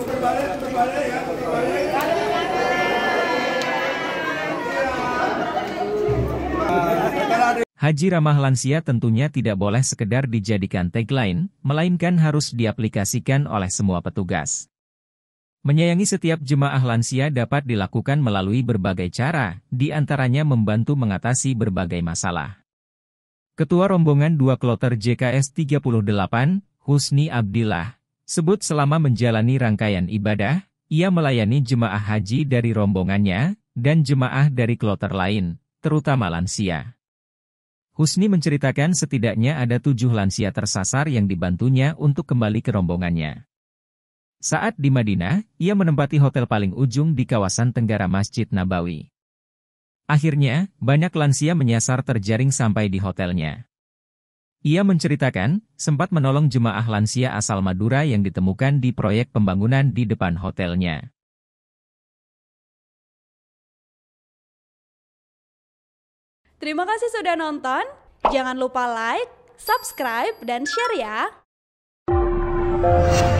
Ya, Haji ramah lansia tentunya tidak boleh sekedar dijadikan tagline, melainkan harus diaplikasikan oleh semua petugas. Menyayangi setiap jemaah lansia dapat dilakukan melalui berbagai cara, diantaranya membantu mengatasi berbagai masalah. Ketua Rombongan 2 Kloter JKS 38, Husni Abdillah, Sebut selama menjalani rangkaian ibadah, ia melayani jemaah haji dari rombongannya dan jemaah dari kloter lain, terutama lansia. Husni menceritakan setidaknya ada tujuh lansia tersasar yang dibantunya untuk kembali ke rombongannya. Saat di Madinah, ia menempati hotel paling ujung di kawasan Tenggara Masjid Nabawi. Akhirnya, banyak lansia menyasar terjaring sampai di hotelnya. Ia menceritakan, sempat menolong jemaah lansia asal Madura yang ditemukan di proyek pembangunan di depan hotelnya. Terima kasih sudah nonton. Jangan lupa like, subscribe, dan share ya.